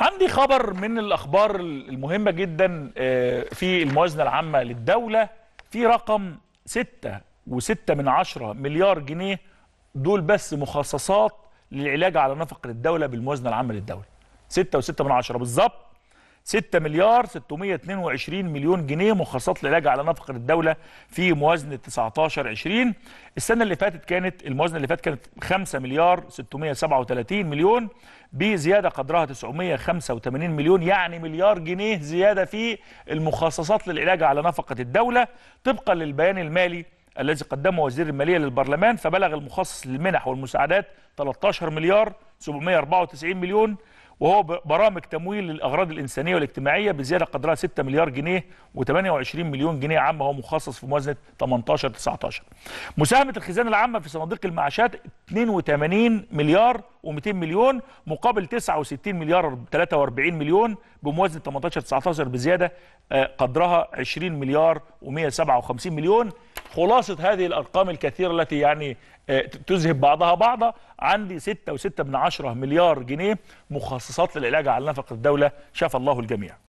عندي خبر من الأخبار المهمة جدا آه، في الموازنة العامة للدولة في رقم ستة وستة من 10 مليار جنيه دول بس مخصصات للعلاج على نفقة الدولة بالموازنة العامة للدولة ستة وستة من 10 بالظبط 6 مليار 622 مليون جنيه مخصصات للعلاج على نفقة الدولة في موازنة 19 20 السنة اللي فاتت كانت الموازنة اللي فاتت كانت 5 مليار 637 مليون بزيادة قدرها 985 مليون يعني مليار جنيه زيادة في المخصصات للعلاج على نفقة الدولة طبقا للبيان المالي الذي قدمه وزير المالية للبرلمان فبلغ المخصص للمنح والمساعدات 13 مليار 794 مليون وهو برامج تمويل للاغراض الانسانيه والاجتماعيه بزياده قدرها 6 مليار جنيه و28 مليون جنيه عامه هو مخصص في موازنه 18 19 مساهمه الخزانه العامه في صناديق المعاشات 82 مليار و200 مليون مقابل 69 مليار 43 مليون بموازنه 18 19 بزياده آه، قدرها 20 مليار و157 مليون خلاصة هذه الأرقام الكثيرة التي يعني آه، تذهب بعضها بعضا عندي 6.6 من مليار جنيه مخصصات للعلاج على نفقة الدولة شاف الله الجميع